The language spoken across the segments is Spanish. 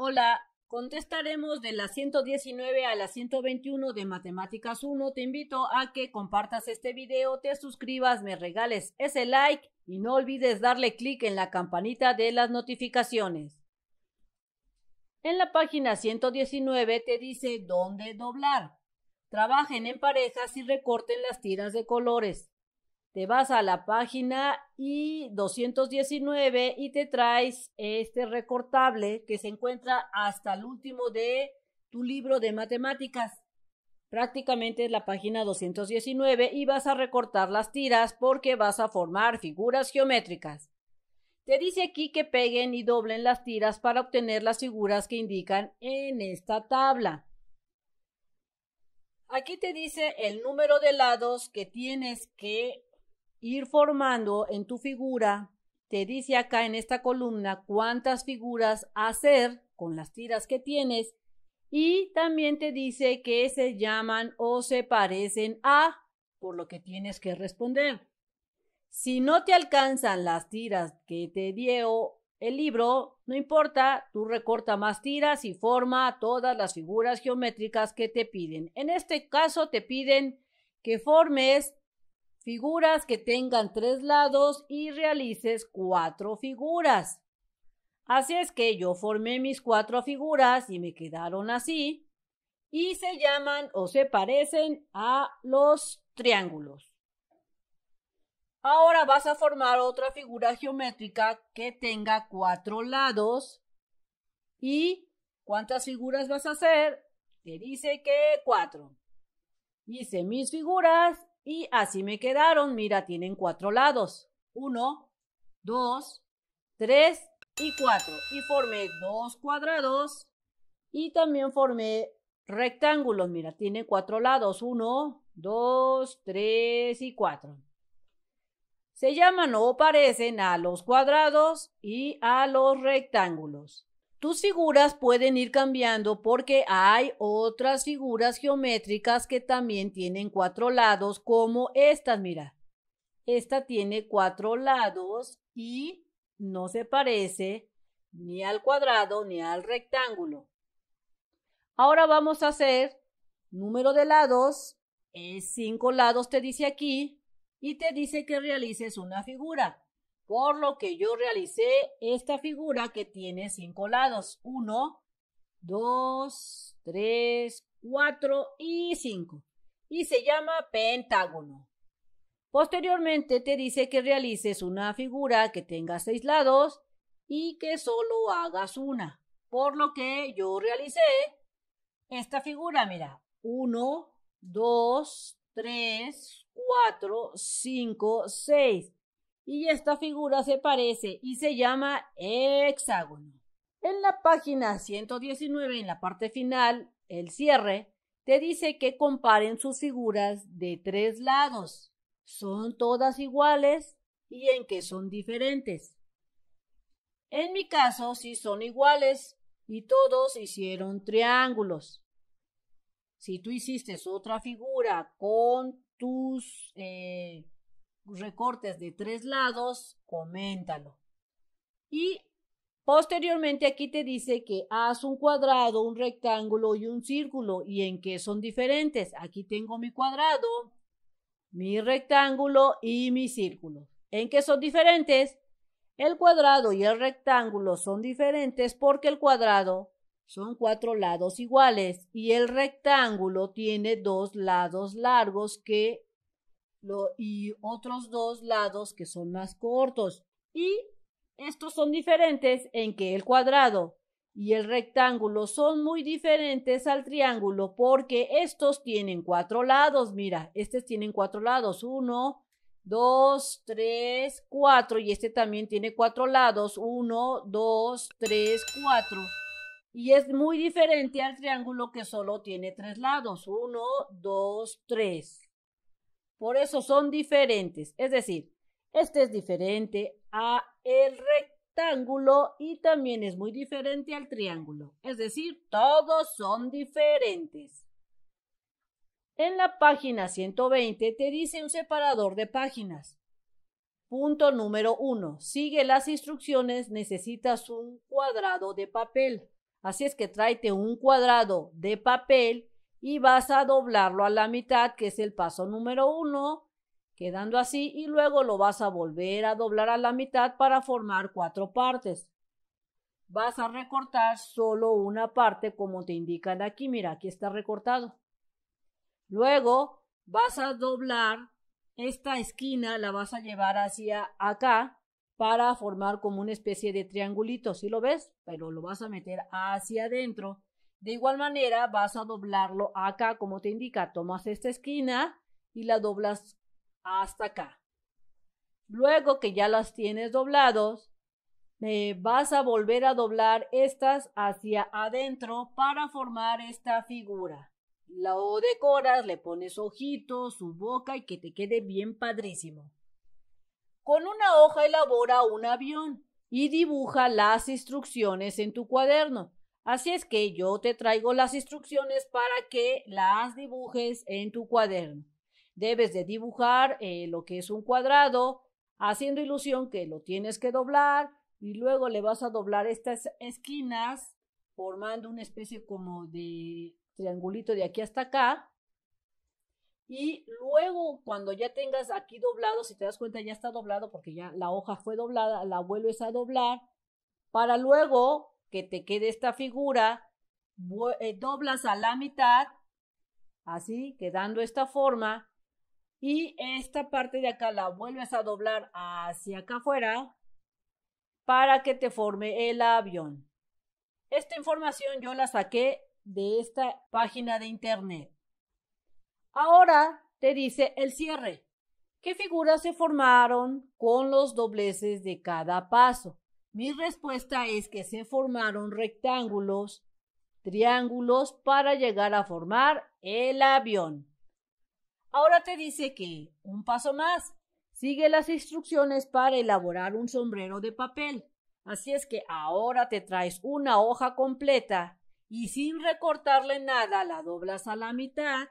Hola, contestaremos de la 119 a la 121 de Matemáticas 1. Te invito a que compartas este video, te suscribas, me regales ese like y no olvides darle clic en la campanita de las notificaciones. En la página 119 te dice dónde doblar. Trabajen en parejas y recorten las tiras de colores te vas a la página y 219 y te traes este recortable que se encuentra hasta el último de tu libro de matemáticas. Prácticamente es la página 219 y vas a recortar las tiras porque vas a formar figuras geométricas. Te dice aquí que peguen y doblen las tiras para obtener las figuras que indican en esta tabla. Aquí te dice el número de lados que tienes que ir formando en tu figura. Te dice acá en esta columna cuántas figuras hacer con las tiras que tienes y también te dice que se llaman o se parecen a, por lo que tienes que responder. Si no te alcanzan las tiras que te dio el libro, no importa, tú recorta más tiras y forma todas las figuras geométricas que te piden. En este caso te piden que formes figuras que tengan tres lados y realices cuatro figuras. Así es que yo formé mis cuatro figuras y me quedaron así y se llaman o se parecen a los triángulos. Ahora vas a formar otra figura geométrica que tenga cuatro lados. ¿Y cuántas figuras vas a hacer? Te dice que cuatro. Hice mis figuras y así me quedaron. Mira, tienen cuatro lados. Uno, dos, tres y cuatro. Y formé dos cuadrados. Y también formé rectángulos. Mira, tiene cuatro lados. Uno, dos, tres y cuatro. Se llaman o parecen a los cuadrados y a los rectángulos. Tus figuras pueden ir cambiando porque hay otras figuras geométricas que también tienen cuatro lados, como estas, mira. Esta tiene cuatro lados y no se parece ni al cuadrado ni al rectángulo. Ahora vamos a hacer número de lados. Es cinco lados, te dice aquí, y te dice que realices una figura por lo que yo realicé esta figura que tiene cinco lados. Uno, dos, tres, cuatro y cinco. Y se llama pentágono. Posteriormente te dice que realices una figura que tenga seis lados y que solo hagas una. Por lo que yo realicé esta figura, mira, Uno, dos, tres, cuatro, cinco, seis y esta figura se parece y se llama hexágono. En la página 119, en la parte final, el cierre, te dice que comparen sus figuras de tres lados. ¿Son todas iguales? ¿Y en qué son diferentes? En mi caso, sí son iguales y todos hicieron triángulos. Si tú hiciste otra figura con tus eh, recortes de tres lados, coméntalo. Y posteriormente aquí te dice que haz un cuadrado, un rectángulo y un círculo y en qué son diferentes. Aquí tengo mi cuadrado, mi rectángulo y mi círculo. ¿En qué son diferentes? El cuadrado y el rectángulo son diferentes porque el cuadrado son cuatro lados iguales y el rectángulo tiene dos lados largos que y otros dos lados que son más cortos. Y estos son diferentes en que el cuadrado y el rectángulo son muy diferentes al triángulo porque estos tienen cuatro lados. Mira, estos tienen cuatro lados. Uno, dos, tres, cuatro. Y este también tiene cuatro lados. Uno, dos, tres, cuatro. Y es muy diferente al triángulo que solo tiene tres lados. Uno, dos, tres. Por eso son diferentes. Es decir, este es diferente a el rectángulo y también es muy diferente al triángulo. Es decir, todos son diferentes. En la página 120 te dice un separador de páginas. Punto número 1. Sigue las instrucciones, necesitas un cuadrado de papel. Así es que tráete un cuadrado de papel y vas a doblarlo a la mitad, que es el paso número uno, quedando así, y luego lo vas a volver a doblar a la mitad para formar cuatro partes. Vas a recortar solo una parte como te indican aquí, mira, aquí está recortado. Luego vas a doblar esta esquina, la vas a llevar hacia acá para formar como una especie de triangulito, si lo ves? Pero lo vas a meter hacia adentro de igual manera vas a doblarlo acá, como te indica, tomas esta esquina y la doblas hasta acá. Luego que ya las tienes doblados, vas a volver a doblar estas hacia adentro para formar esta figura. Lo decoras, le pones ojitos, su boca y que te quede bien padrísimo. Con una hoja elabora un avión y dibuja las instrucciones en tu cuaderno. Así es que yo te traigo las instrucciones para que las dibujes en tu cuaderno. Debes de dibujar eh, lo que es un cuadrado, haciendo ilusión que lo tienes que doblar y luego le vas a doblar estas esquinas formando una especie como de triangulito de aquí hasta acá. Y luego cuando ya tengas aquí doblado, si te das cuenta ya está doblado porque ya la hoja fue doblada, la vuelves a doblar para luego que te quede esta figura, eh, doblas a la mitad, así, quedando esta forma, y esta parte de acá la vuelves a doblar hacia acá afuera para que te forme el avión. Esta información yo la saqué de esta página de internet. Ahora te dice el cierre. ¿Qué figuras se formaron con los dobleces de cada paso? Mi respuesta es que se formaron rectángulos, triángulos para llegar a formar el avión. Ahora te dice que, un paso más, sigue las instrucciones para elaborar un sombrero de papel. Así es que ahora te traes una hoja completa y sin recortarle nada la doblas a la mitad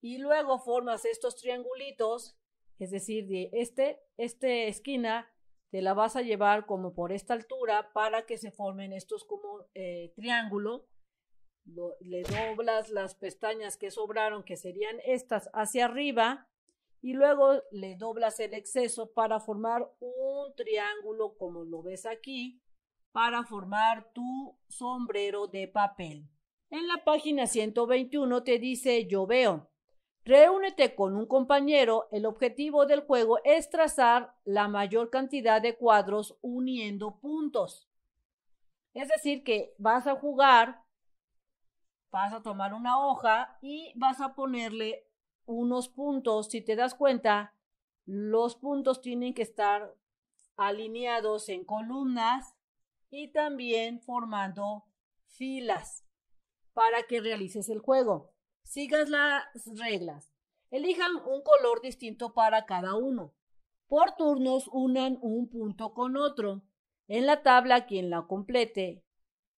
y luego formas estos triangulitos, es decir, de este, este esquina te la vas a llevar como por esta altura para que se formen estos como eh, triángulo. le doblas las pestañas que sobraron, que serían estas, hacia arriba y luego le doblas el exceso para formar un triángulo como lo ves aquí para formar tu sombrero de papel. En la página 121 te dice yo veo. Reúnete con un compañero. El objetivo del juego es trazar la mayor cantidad de cuadros uniendo puntos. Es decir, que vas a jugar, vas a tomar una hoja y vas a ponerle unos puntos. Si te das cuenta, los puntos tienen que estar alineados en columnas y también formando filas para que realices el juego. Sigan las reglas. Elijan un color distinto para cada uno. Por turnos unan un punto con otro. En la tabla quien la complete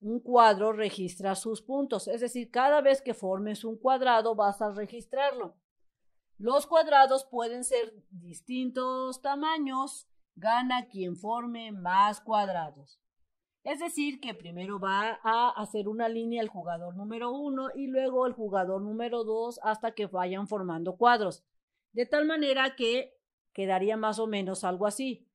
un cuadro registra sus puntos, es decir, cada vez que formes un cuadrado vas a registrarlo. Los cuadrados pueden ser distintos tamaños, gana quien forme más cuadrados. Es decir, que primero va a hacer una línea el jugador número uno y luego el jugador número dos hasta que vayan formando cuadros. De tal manera que quedaría más o menos algo así.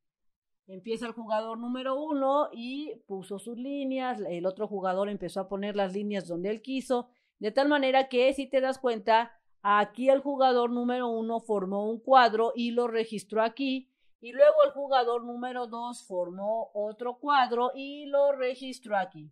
Empieza el jugador número uno y puso sus líneas, el otro jugador empezó a poner las líneas donde él quiso, de tal manera que si te das cuenta, aquí el jugador número uno formó un cuadro y lo registró aquí, y luego el jugador número 2 formó otro cuadro y lo registró aquí.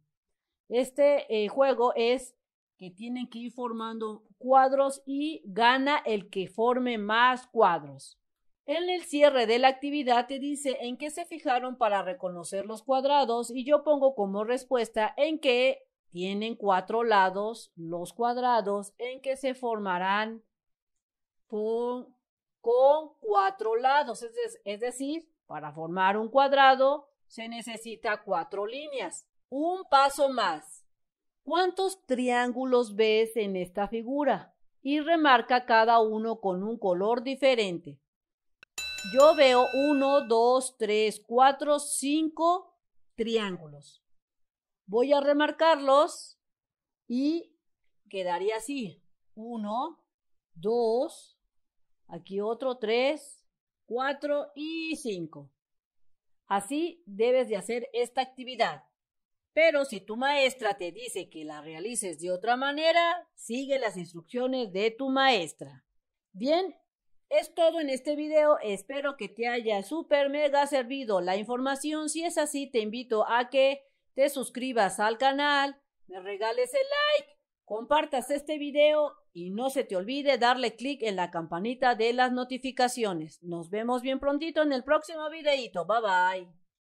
Este eh, juego es que tienen que ir formando cuadros y gana el que forme más cuadros. En el cierre de la actividad te dice en qué se fijaron para reconocer los cuadrados y yo pongo como respuesta en que tienen cuatro lados los cuadrados en que se formarán con cuatro lados, es, decir, para formar un cuadrado se necesita cuatro líneas. Un paso más. ¿Cuántos triángulos ves en esta figura? Y remarca cada uno con un color diferente. Yo veo uno, dos, tres, cuatro, cinco triángulos. Voy a remarcarlos y quedaría así. Uno, dos... Aquí otro, tres, cuatro y cinco. Así debes de hacer esta actividad. Pero si tu maestra te dice que la realices de otra manera, sigue las instrucciones de tu maestra. Bien, es todo en este video. Espero que te haya super mega servido la información. Si es así, te invito a que te suscribas al canal, me regales el like compartas este video y no se te olvide darle clic en la campanita de las notificaciones. Nos vemos bien prontito en el próximo videito. Bye bye.